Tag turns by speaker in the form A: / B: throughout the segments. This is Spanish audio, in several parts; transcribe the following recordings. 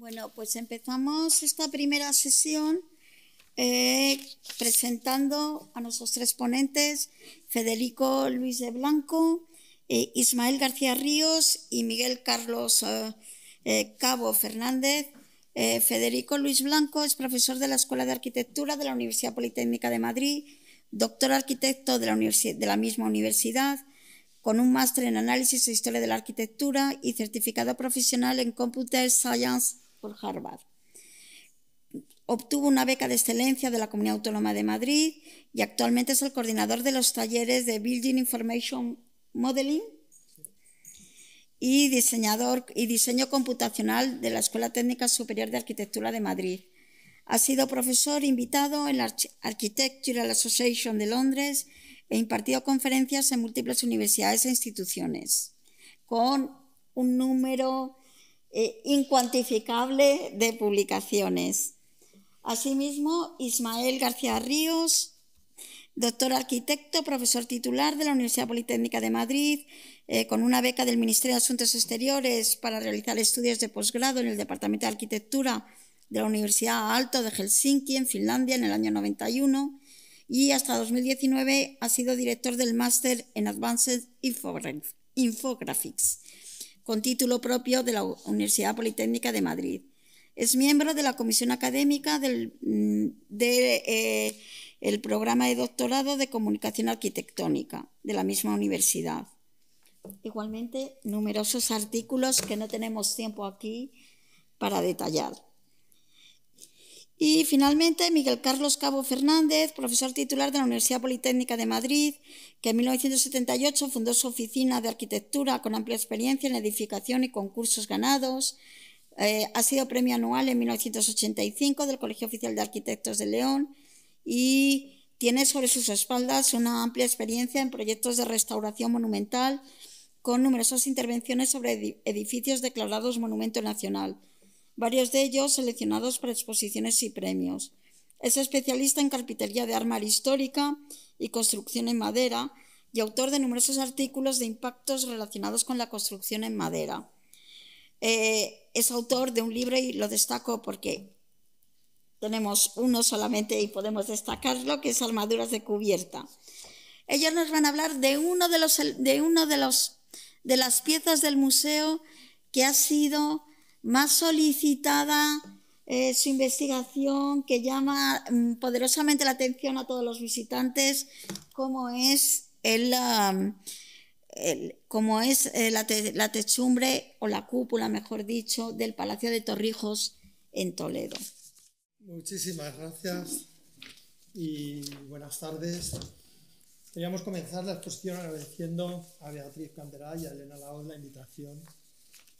A: Bueno, pues empezamos esta primera sesión eh, presentando a nuestros tres ponentes, Federico Luis de Blanco, eh, Ismael García Ríos y Miguel Carlos eh, Cabo Fernández. Federico Luis Blanco es profesor de la Escuela de Arquitectura de la Universidad Politécnica de Madrid, doctor arquitecto de la, de la misma universidad, con un máster en análisis e historia de la arquitectura y certificado profesional en Computer Science por Harvard. Obtuvo una beca de excelencia de la Comunidad Autónoma de Madrid y actualmente es el coordinador de los talleres de Building Information Modeling y diseñador y diseño computacional de la Escuela Técnica Superior de Arquitectura de Madrid. Ha sido profesor invitado en la Architectural Association de Londres e impartido conferencias en múltiples universidades e instituciones, con un número eh, incuantificable de publicaciones. Asimismo, Ismael García Ríos, doctor arquitecto, profesor titular de la Universidad Politécnica de Madrid, eh, con una beca del Ministerio de Asuntos Exteriores para realizar estudios de posgrado en el Departamento de Arquitectura de la Universidad Alto de Helsinki, en Finlandia, en el año 91, y hasta 2019 ha sido director del Máster en Advanced Infographics con título propio de la Universidad Politécnica de Madrid. Es miembro de la Comisión Académica del mm, eh, el programa de doctorado de Comunicación Arquitectónica de la misma universidad. Igualmente, numerosos artículos que no tenemos tiempo aquí para detallar. Y finalmente, Miguel Carlos Cabo Fernández, profesor titular de la Universidad Politécnica de Madrid, que en 1978 fundó su oficina de arquitectura con amplia experiencia en edificación y concursos ganados. Eh, ha sido premio anual en 1985 del Colegio Oficial de Arquitectos de León y tiene sobre sus espaldas una amplia experiencia en proyectos de restauración monumental con numerosas intervenciones sobre edificios declarados Monumento Nacional varios de ellos seleccionados para exposiciones y premios. Es especialista en carpintería de armar histórica y construcción en madera y autor de numerosos artículos de impactos relacionados con la construcción en madera. Eh, es autor de un libro y lo destaco porque tenemos uno solamente y podemos destacarlo, que es Armaduras de cubierta. Ellos nos van a hablar de uno de los de uno de los de las piezas del museo que ha sido más solicitada eh, su investigación que llama mm, poderosamente la atención a todos los visitantes, como es, el, es eh, la, techumbre o la cúpula, mejor dicho, del Palacio de Torrijos en Toledo.
B: Muchísimas gracias y buenas tardes. Queríamos comenzar la exposición agradeciendo a Beatriz Canterá y a Elena Laos la invitación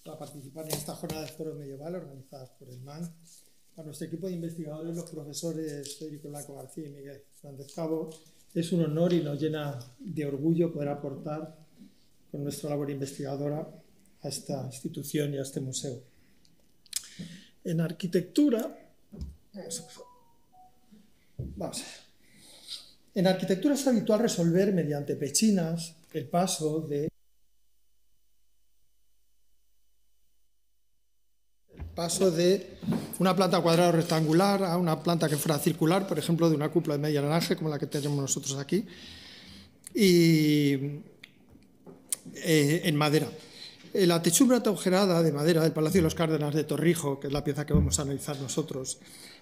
B: para participar en esta jornada de foros medieval organizadas por el MAN, a nuestro equipo de investigadores, los profesores Federico Blanco García y Miguel Fernández Cabo. Es un honor y nos llena de orgullo poder aportar con nuestra labor investigadora a esta institución y a este museo. En arquitectura, vamos En arquitectura es habitual resolver mediante pechinas el paso de Paso de una planta cuadrada o rectangular a una planta que fuera circular, por ejemplo, de una cúpula de media naranja como la que tenemos nosotros aquí, y eh, en madera. Eh, la techumbre agujerada de madera del Palacio de los Cárdenas de Torrijo, que es la pieza que vamos a analizar nosotros,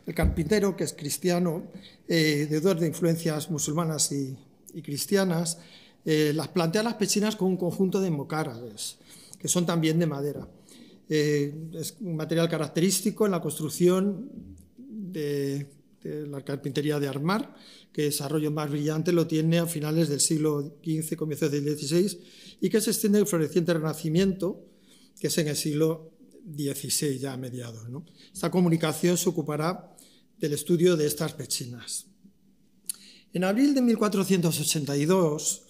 B: el carpintero, que es cristiano, eh, deudor de influencias musulmanas y, cristianas, las plantea las pechinas con un conjunto de mocárabes, que son también de madera. Eh, es un material característico en la construcción de, la carpintería de armar, que desarrollo más brillante lo tiene a finales del siglo XV, comienzos del XVI, y que se extiende el floreciente renacimiento, que es en el siglo XVI, ya a mediados. Esta comunicación se ocupará del estudio de estas pechinas. En abril de 1482,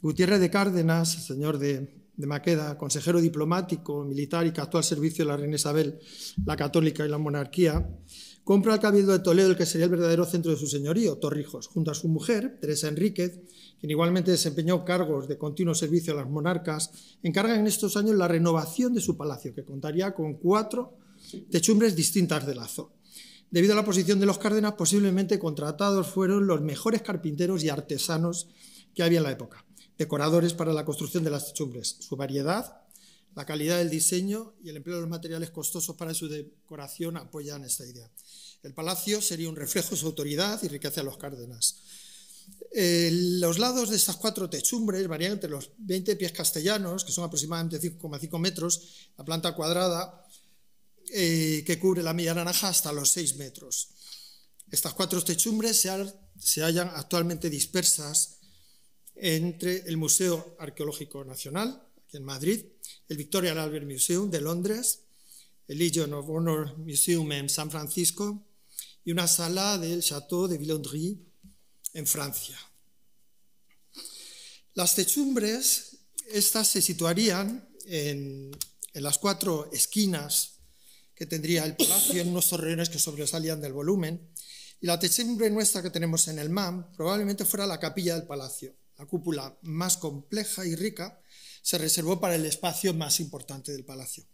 B: Gutiérrez de Cárdenas, señor de de Maqueda, consejero diplomático, militar y que actuó al servicio de la reina Isabel, la católica y la monarquía, compra el Cabildo de Toledo el que sería el verdadero centro de su señorío, Torrijos, junto a su mujer, Teresa Enríquez, quien igualmente desempeñó cargos de continuo servicio a las monarcas, encarga en estos años la renovación de su palacio, que contaría con cuatro techumbres distintas de lazo. Debido a la posición de los cárdenas, posiblemente contratados fueron los mejores carpinteros y artesanos que había en la época decoradores para la construcción de las techumbres, su variedad, la calidad del diseño y el empleo de los materiales costosos para su decoración apoyan esta idea. El palacio sería un reflejo de su autoridad y riqueza a los cárdenas. Eh, los lados de estas cuatro techumbres varían entre los 20 pies castellanos, que son aproximadamente 5,5 metros, la planta cuadrada eh, que cubre la media naranja hasta los 6 metros. Estas cuatro techumbres se hallan actualmente dispersas entre el Museo Arqueológico Nacional, aquí en Madrid, el Victoria and Albert Museum de Londres, el Legion of Honor Museum en San Francisco y una sala del Château de Villandry en Francia. Las techumbres, estas se situarían en, en las cuatro esquinas que tendría el palacio, en unos torreones que sobresalían del volumen, y la techumbre nuestra que tenemos en el MAM probablemente fuera la capilla del palacio la cúpula más compleja y rica, se reservó para el espacio más importante del palacio.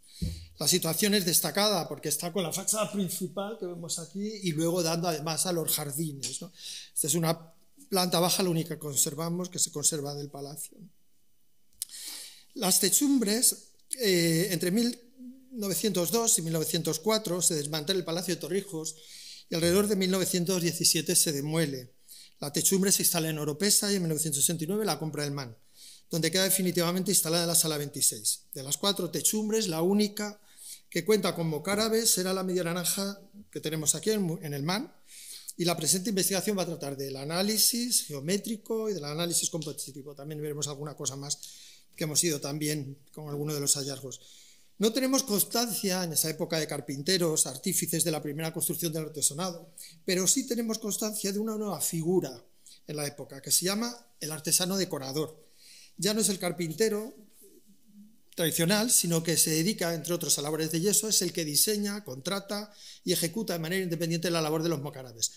B: La situación es destacada porque está con la fachada principal que vemos aquí y luego dando además a los jardines. Esta es una planta baja, la única que conservamos, que se conserva del palacio. Las techumbres, eh, entre 1902 y 1904 se desmantela el Palacio de Torrijos y alrededor de 1917 se demuele. La techumbre se instala en Oropesa y en 1969 la compra del MAN, donde queda definitivamente instalada la sala 26. De las cuatro techumbres, la única que cuenta con mocárabes será la media naranja que tenemos aquí en el MAN, y la presente investigación va a tratar del análisis geométrico y del análisis compositivo. También veremos alguna cosa más que hemos ido también con alguno de los hallazgos. No tenemos constancia en esa época de carpinteros, artífices de la primera construcción del artesonado, pero sí tenemos constancia de una nueva figura en la época que se llama el artesano decorador. Ya no es el carpintero tradicional, sino que se dedica, entre otros, a labores de yeso, es el que diseña, contrata y ejecuta de manera independiente la labor de los mocarabes.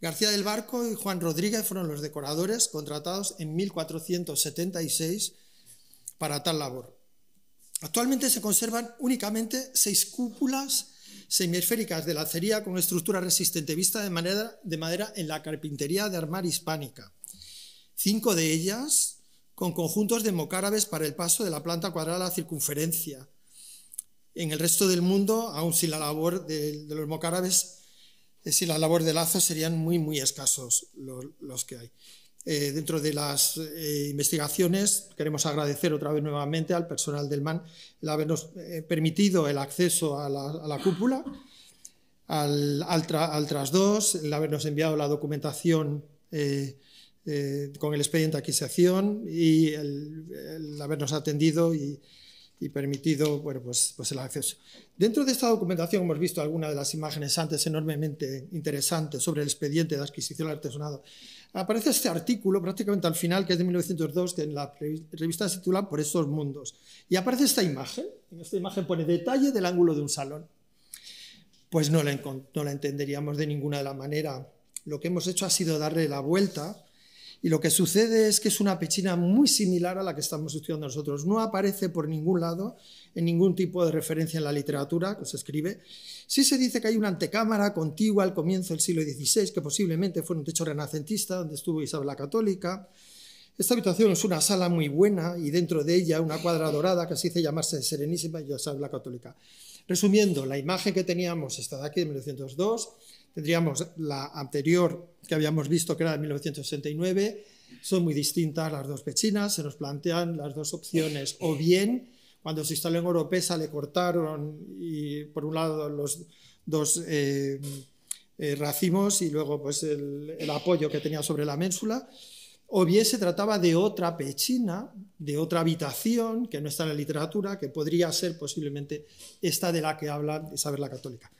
B: García del Barco y Juan Rodríguez fueron los decoradores contratados en 1476 para tal labor. Actualmente se conservan únicamente seis cúpulas semiesféricas de lacería con estructura resistente vista de, de madera en la carpintería de armar hispánica. Cinco de ellas con conjuntos de mocárabes para el paso de la planta cuadrada a la circunferencia. En el resto del mundo, aun si la labor de, los mocárabes, eh, si la labor de lazo, serían muy, muy escasos los que hay. Eh, dentro de las eh, investigaciones. Queremos agradecer otra vez nuevamente al personal del MAN el habernos eh, permitido el acceso a la, cúpula, al, TRAS-2, el habernos enviado la documentación. con el expediente de adquisición y el, habernos atendido y, permitido pues, pues, el acceso. Dentro de esta documentación hemos visto algunas de las imágenes antes enormemente interesantes sobre el expediente de adquisición del artesonado aparece este artículo prácticamente al final, que es de 1902, en la revista se titula Por estos mundos. Y aparece esta imagen, en esta imagen pone detalle del ángulo de un salón. Pues no la, entenderíamos de ninguna de la manera. Lo que hemos hecho ha sido darle la vuelta y lo que sucede es que es una pechina muy similar a la que estamos estudiando nosotros. No aparece por ningún lado, en ningún tipo de referencia en la literatura que se escribe. Sí se dice que hay una antecámara contigua al comienzo del siglo XVI, que posiblemente fue un techo renacentista donde estuvo Isabel la Católica. Esta habitación es una sala muy buena y dentro de ella una cuadra dorada que se dice llamarse Serenísima y Isabel la Católica. Resumiendo, la imagen que teníamos, está de aquí de 1902, Tendríamos la anterior que habíamos visto, que era de 1969. Son muy distintas las dos pechinas, se nos plantean las dos opciones. O bien, cuando se instaló en Oropesa le cortaron, por un lado, los dos eh, eh, racimos y luego pues, el, apoyo que tenía sobre la ménsula o bien se trataba de otra pechina, de otra habitación que no está en la literatura, que podría ser posiblemente esta de la que habla Isabel la Católica.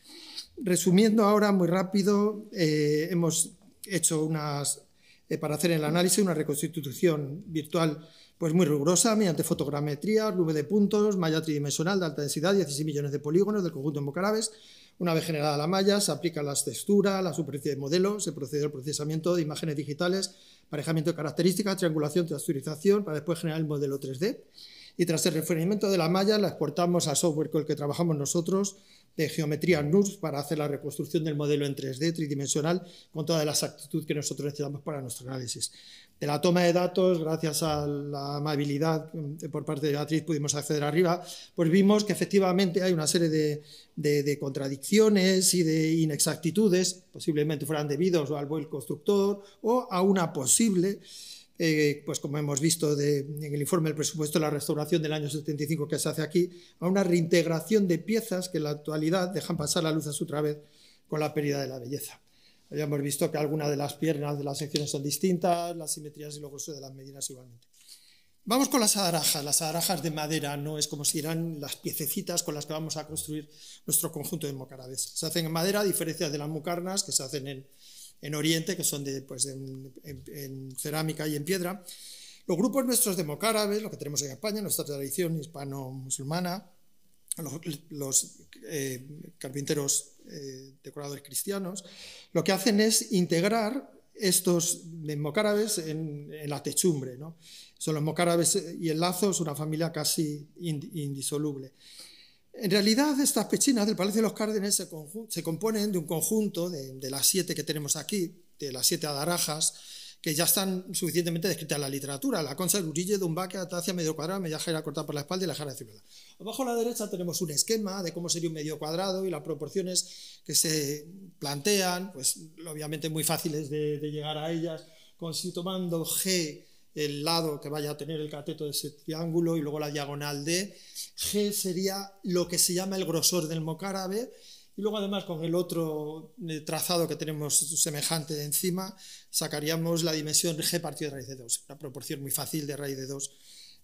B: Resumiendo ahora muy rápido, eh, hemos hecho unas, eh, para hacer el análisis, una reconstitución virtual pues muy rigurosa mediante fotogrametría, nube de puntos, malla tridimensional de alta densidad, 16 millones de polígonos del conjunto en Bocaraves. Una vez generada la malla, se aplica la textura, la superficie del modelo, se procede al procesamiento de imágenes digitales, parejamiento de características, triangulación, texturización, para después generar el modelo 3D y tras el refinamiento de la malla la exportamos a software con el que trabajamos nosotros de geometría NURBS para hacer la reconstrucción del modelo en 3D tridimensional con toda la exactitud que nosotros necesitamos para nuestro análisis. De la toma de datos, gracias a la amabilidad eh, por parte de Beatriz, pudimos acceder arriba, pues vimos que efectivamente hay una serie de, de, contradicciones y de inexactitudes, posiblemente fueran debidos al buen constructor o a una posible eh, pues como hemos visto en el informe del presupuesto de la restauración del año 75 que se hace aquí, a una reintegración de piezas que en la actualidad dejan pasar la luz a su través con la pérdida de la belleza. Habíamos visto que algunas de las piernas de las secciones son distintas, las simetrías y los eso de las medidas igualmente. Vamos con las adarajas, las adarajas de madera, no es como si eran las piececitas con las que vamos a construir nuestro conjunto de mocarabes. Se hacen en madera, a diferencia de las mucarnas que se hacen en, en Oriente, que son de, pues, en, cerámica y en piedra. Los grupos nuestros de Mocárabes, lo que tenemos en España, nuestra tradición hispano-musulmana, los, eh, carpinteros eh, decoradores cristianos, lo que hacen es integrar estos mocárabes en, en la techumbre. Son los mocárabes y el lazo es una familia casi indisoluble. En realidad, estas pechinas del Palacio de los Cárdenes se, componen de un conjunto de, las siete que tenemos aquí, de las siete adarajas, que ya están suficientemente descritas en la literatura. La concha, de un baque, tacia medio cuadrado, jera cortada por la espalda y la jara de Abajo a la derecha tenemos un esquema de cómo sería un medio cuadrado y las proporciones que se plantean, pues obviamente muy fáciles de, de llegar a ellas, con si tomando G el lado que vaya a tener el cateto de ese triángulo y luego la diagonal D. G sería lo que se llama el grosor del mocárabe. Y luego además con el otro eh, trazado que tenemos semejante de encima, sacaríamos la dimensión g partido de raíz de 2, una proporción muy fácil de raíz de 2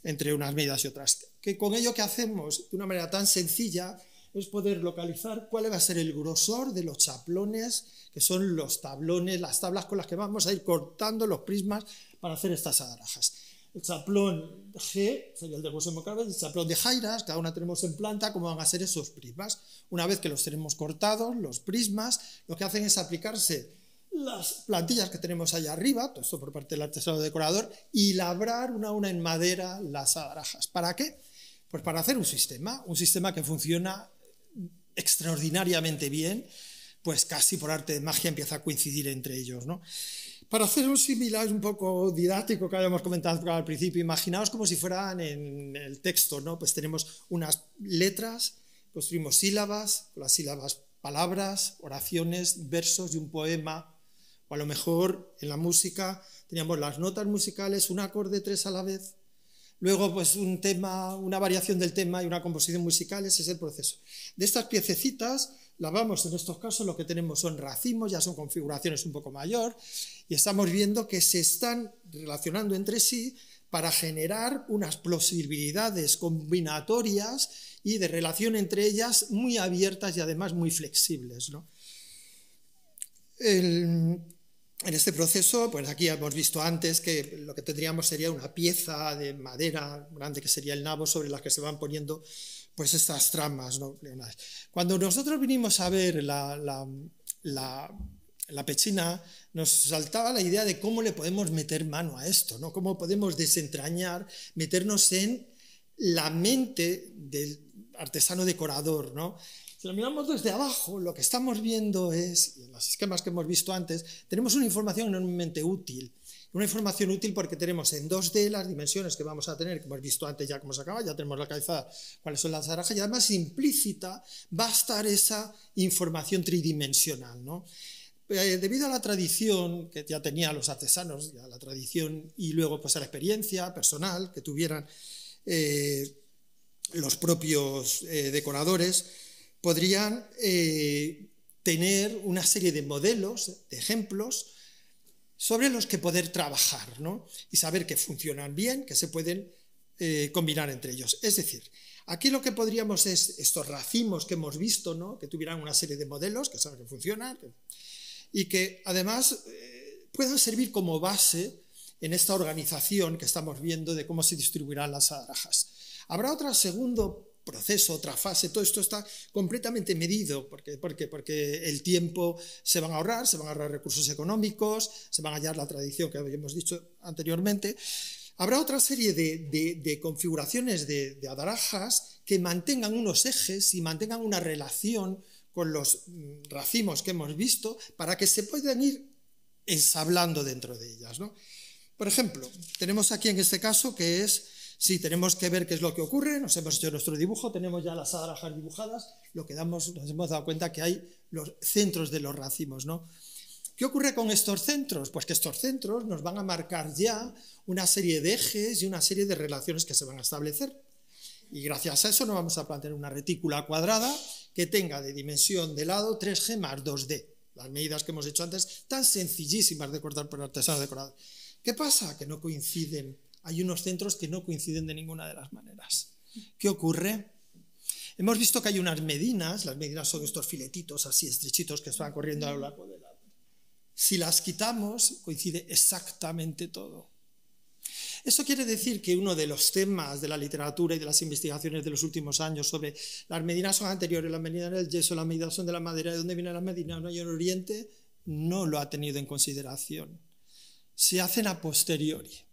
B: entre unas medidas y otras. Que con ello que hacemos de una manera tan sencilla es poder localizar cuál va a ser el grosor de los chaplones, que son los tablones, las tablas con las que vamos a ir cortando los prismas para hacer estas adarajas. El chaplón G sería el de José el chaplón de Jairas, cada una tenemos en planta cómo van a ser esos prismas. Una vez que los tenemos cortados, los prismas, lo que hacen es aplicarse las plantillas que tenemos allá arriba, todo esto por parte del artesano decorador, y labrar una a una en madera las adarajas. ¿Para qué? Pues para hacer un sistema, un sistema que funciona extraordinariamente bien, pues casi por arte de magia empieza a coincidir entre ellos. ¿no? Para hacer un similar un poco didáctico que habíamos comentado al principio, imaginaos como si fueran en el texto, ¿no? Pues tenemos unas letras, construimos sílabas, las sílabas palabras, oraciones, versos de un poema, o a lo mejor en la música teníamos las notas musicales, un acorde tres a la vez, Luego, pues un tema, una variación del tema y una composición musical, ese es el proceso. De estas piececitas, lavamos vamos, en estos casos lo que tenemos son racimos, ya son configuraciones un poco mayor, y estamos viendo que se están relacionando entre sí para generar unas posibilidades combinatorias y de relación entre ellas muy abiertas y además muy flexibles. ¿no? El, en este proceso, pues aquí hemos visto antes que lo que tendríamos sería una pieza de madera grande que sería el nabo sobre la que se van poniendo pues estas tramas. Cuando nosotros vinimos a ver la, la, pechina, nos saltaba la idea de cómo le podemos meter mano a esto, ¿no? cómo podemos desentrañar, meternos en la mente del artesano decorador, ¿no? Si lo miramos desde abajo, lo que estamos viendo es, en los esquemas que hemos visto antes, tenemos una información enormemente útil. Una información útil porque tenemos en dos de las dimensiones que vamos a tener, que hemos visto antes ya cómo se acaba, ya tenemos la calzada, cuáles son las arajas, y además implícita va a estar esa información tridimensional. Eh, debido a la tradición que ya tenían los artesanos, ya la tradición y luego pues a la experiencia personal que tuvieran eh, los propios eh, decoradores, podrían eh, tener una serie de modelos, de ejemplos, sobre los que poder trabajar y saber que funcionan bien, que se pueden eh, combinar entre ellos. Es decir, aquí lo que podríamos es estos racimos que hemos visto, que tuvieran una serie de modelos, que saben que funcionan, y que además eh, puedan servir como base en esta organización que estamos viendo de cómo se distribuirán las arajas. Habrá otro segundo proceso, otra fase, todo esto está completamente medido, porque, porque el tiempo se van a ahorrar, se van a ahorrar recursos económicos, se van a hallar la tradición que habíamos dicho anteriormente. Habrá otra serie de, configuraciones de, adarajas que mantengan unos ejes y mantengan una relación con los mm, racimos que hemos visto para que se puedan ir ensablando dentro de ellas. Por ejemplo, tenemos aquí en este caso que es Sí, tenemos que ver qué es lo que ocurre, nos hemos hecho nuestro dibujo, tenemos ya las alarajas dibujadas, lo que damos, nos hemos dado cuenta que hay los centros de los racimos, ¿no? ¿Qué ocurre con estos centros? Pues que estos centros nos van a marcar ya una serie de ejes y una serie de relaciones que se van a establecer. Y gracias a eso nos vamos a plantear una retícula cuadrada que tenga de dimensión de lado 3G más 2D. Las medidas que hemos hecho antes, tan sencillísimas de cortar por artesanos decorados. ¿Qué pasa? Que no coinciden hay unos centros que no coinciden de ninguna de las maneras. ¿Qué ocurre? Hemos visto que hay unas medinas, las medinas son estos filetitos así estrechitos que están corriendo a lo largo del agua. Si las quitamos, coincide exactamente todo. Eso quiere decir que uno de los temas de la literatura y de las investigaciones de los últimos años sobre las medinas son anteriores, las medinas del yeso, las medinas son de la madera, de dónde vienen las medinas, no hay en Oriente, no lo ha tenido en consideración. Se hacen a posteriori.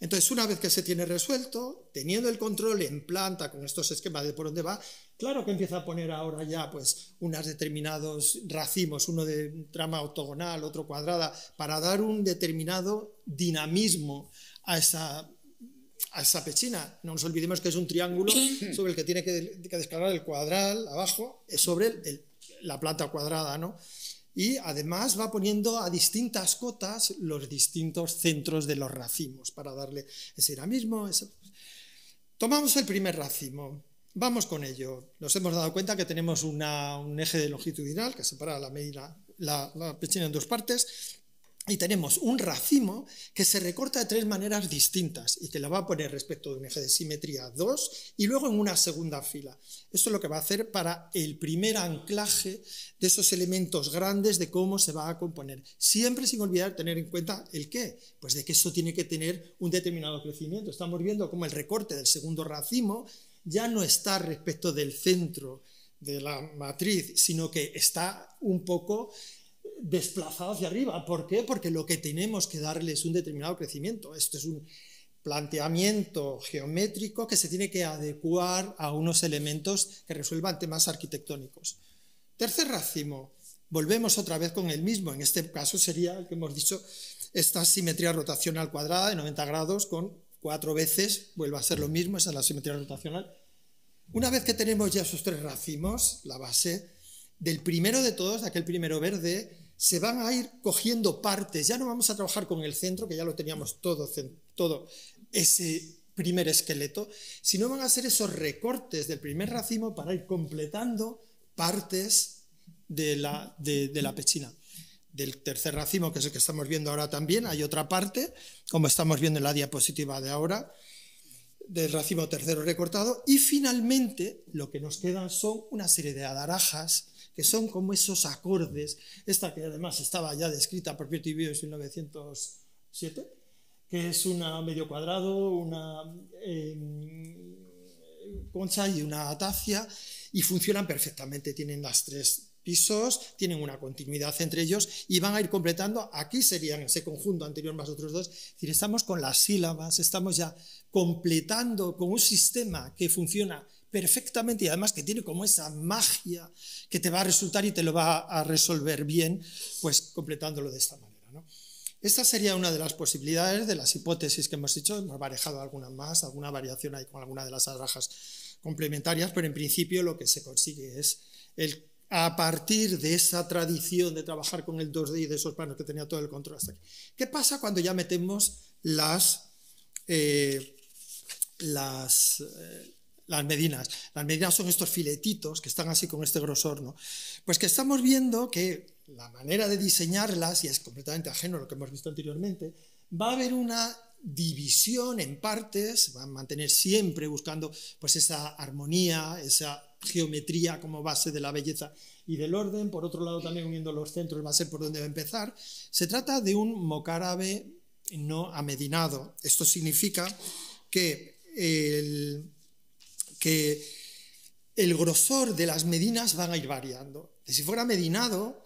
B: Entonces, una vez que se tiene resuelto, teniendo el control en planta con estos esquemas de por dónde va, claro que empieza a poner ahora ya pues unos determinados racimos, uno de trama octogonal, otro cuadrada, para dar un determinado dinamismo a esa a pechina. No nos olvidemos que es un triángulo sobre el que tiene que, descargar el cuadral abajo, es eh, sobre la planta cuadrada, ¿no? y además va poniendo a distintas cotas los distintos centros de los racimos para darle ese dinamismo. Ese... Tomamos el primer racimo, vamos con ello. Nos hemos dado cuenta que tenemos un eje longitudinal que separa la, medida la pechina en dos partes y tenemos un racimo que se recorta de tres maneras distintas y que la va a poner respecto de un eje de simetría 2 y luego en una segunda fila. Esto es lo que va a hacer para el primer anclaje de esos elementos grandes de cómo se va a componer. Siempre sin olvidar tener en cuenta el qué, pues de que eso tiene que tener un determinado crecimiento. Estamos viendo cómo el recorte del segundo racimo ya no está respecto del centro de la matriz, sino que está un poco desplazado hacia arriba. ¿Por qué? Porque lo que tenemos que darle es un determinado crecimiento. Esto es un planteamiento geométrico que se tiene que adecuar a unos elementos que resuelvan temas arquitectónicos. Tercer racimo, volvemos otra vez con el mismo. En este caso sería el que hemos dicho, esta simetría rotacional cuadrada de 90 grados con cuatro veces, vuelve a ser lo mismo, esa es la simetría rotacional. Una vez que tenemos ya esos tres racimos, la base, del primero de todos, de aquel primero verde, se van a ir cogiendo partes. Ya no vamos a trabajar con el centro, que ya lo teníamos todo, todo ese primer esqueleto, sino van a ser esos recortes del primer racimo para ir completando partes de la, de la pechina. Del tercer racimo, que es el que estamos viendo ahora también, hay otra parte, como estamos viendo en la diapositiva de ahora, del racimo tercero recortado y finalmente lo que nos quedan son una serie de adarajas que son como esos acordes, esta que además estaba ya descrita por Pietro en 1907, que es una medio cuadrado, una em, concha y una atacia y funcionan perfectamente, tienen las tres pisos, tienen una continuidad entre ellos y van a ir completando, aquí serían ese conjunto anterior más otros dos, decir, estamos con las sílabas, estamos ya completando con un sistema que funciona perfectamente y además que tiene como esa magia que te va a resultar y te lo va a resolver bien, pues completándolo de esta manera. ¿no? Esta sería una de las posibilidades de las hipótesis que hemos hecho, hemos barejado algunas más, alguna variación ahí con alguna de las alhajas complementarias, pero en principio lo que se consigue es el a partir de esa tradición de trabajar con el 2D y de esos planos que tenía todo el control hasta aquí. ¿Qué pasa cuando ya metemos las, eh, las, eh, las medinas? Las medinas son estos filetitos que están así con este grosor, ¿no? Pues que estamos viendo que la manera de diseñarlas, y es completamente ajeno a lo que hemos visto anteriormente, va a haber una división en partes, va a mantener siempre buscando pues esa armonía, esa geometría como base de la belleza y del orden, por otro lado también uniendo los centros va a ser por donde va a empezar. Se trata de un mocárabe no amedinado. Esto significa que el, grosor de las medinas van a ir variando. Si fuera medinado,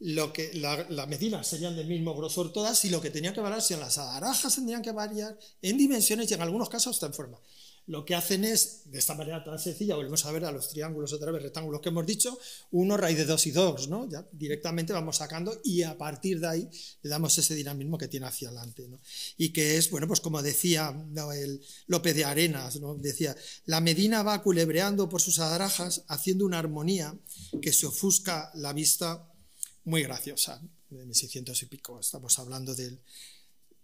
B: lo que, las medinas serían del mismo grosor todas y lo que tenía que variar serían las arajas, tendrían que variar en dimensiones y en algunos casos hasta en forma lo que hacen es, de esta manera tan sencilla, volvemos a ver a los triángulos otra vez, rectángulos que hemos dicho, uno raíz de dos y dos ¿no? Ya directamente vamos sacando y a partir de ahí le damos ese dinamismo que tiene hacia adelante, Y que es, bueno, pues como decía el López de Arenas, Decía, la Medina va culebreando por sus adarajas haciendo una armonía que se ofusca la vista muy graciosa, de 1600 y pico, estamos hablando del,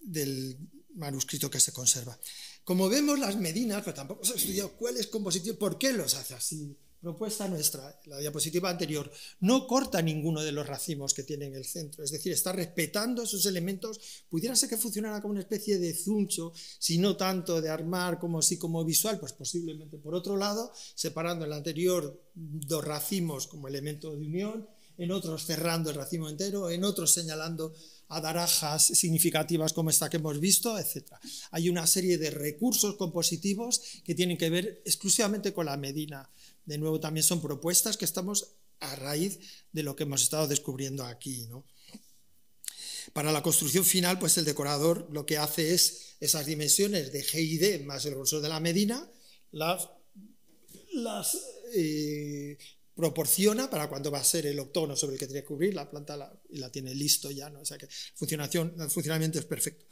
B: del manuscrito que se conserva. Como vemos las medinas, pero tampoco se ha estudiado cuál es compositivo, por qué los hace así. Propuesta nuestra, la diapositiva anterior, no corta ninguno de los racimos que tiene en el centro, es decir, está respetando esos elementos. Pudiera ser que funcionara como una especie de zuncho, si no tanto de armar como así como visual, pues posiblemente por otro lado, separando en el anterior dos racimos como elemento de unión, en otros cerrando el racimo entero, en otros señalando a darajas significativas como esta que hemos visto, etc. Hay una serie de recursos compositivos que tienen que ver exclusivamente con la Medina. De nuevo, también son propuestas que estamos a raíz de lo que hemos estado descubriendo aquí. Para la construcción final, pues el decorador lo que hace es esas dimensiones de G y D más el grosor de la Medina, las, las eh, proporciona para cuando va a ser el octono sobre el que tiene que cubrir, la planta la, la tiene listo ya, ¿no? o sea que el funcionamiento es perfecto.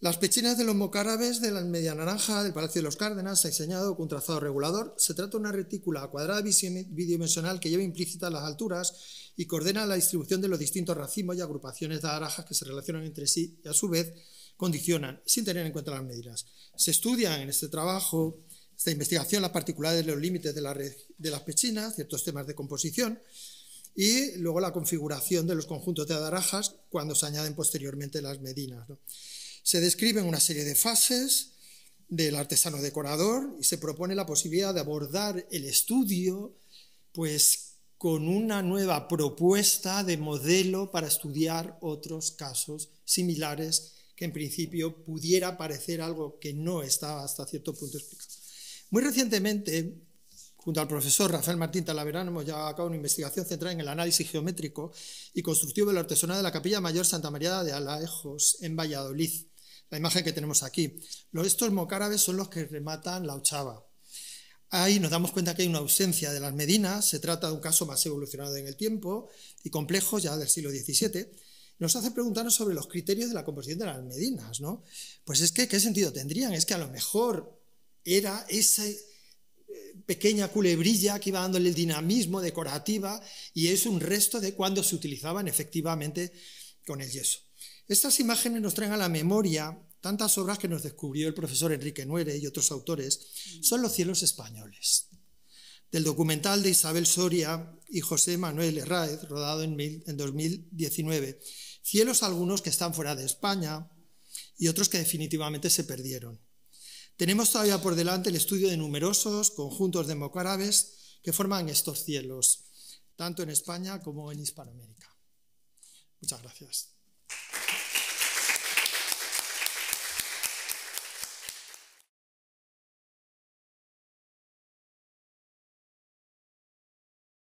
B: Las pechinas de los mocárabes de la media naranja del Palacio de los Cárdenas se ha diseñado con trazado regulador. Se trata de una retícula cuadrada bidimensional que lleva implícitas las alturas y coordena la distribución de los distintos racimos y agrupaciones de arajas que se relacionan entre sí y a su vez condicionan sin tener en cuenta las medidas. Se estudian en este trabajo esta investigación, la particular de los límites de, las pechinas, ciertos temas de composición, y luego la configuración de los conjuntos de adarajas cuando se añaden posteriormente las medinas. Se describen una serie de fases del artesano decorador y se propone la posibilidad de abordar el estudio pues con una nueva propuesta de modelo para estudiar otros casos similares que en principio pudiera parecer algo que no estaba hasta cierto punto explicado. Muy recientemente, junto al profesor Rafael Martín Talaverano, hemos llevado a cabo una investigación centrada en el análisis geométrico y constructivo de la artesonado de la Capilla Mayor Santa María de Alaejos, en Valladolid. La imagen que tenemos aquí. Los, estos mocárabes son los que rematan la ochava. Ahí nos damos cuenta que hay una ausencia de las medinas, se trata de un caso más evolucionado en el tiempo y complejo ya del siglo XVII, nos hace preguntarnos sobre los criterios de la composición de las medinas, ¿no? Pues es que, ¿qué sentido tendrían? Es que a lo mejor era esa eh, pequeña culebrilla que iba dándole el dinamismo decorativa y es un resto de cuando se utilizaban efectivamente con el yeso. Estas imágenes nos traen a la memoria tantas obras que nos descubrió el profesor Enrique Nuere y otros autores, son los cielos españoles. Del documental de Isabel Soria y José Manuel Herráez, rodado en, en 2019, cielos algunos que están fuera de España y otros que definitivamente se perdieron. Tenemos todavía por delante el estudio de numerosos conjuntos de democárabes que forman estos cielos, tanto en España como en Hispanoamérica. Muchas gracias.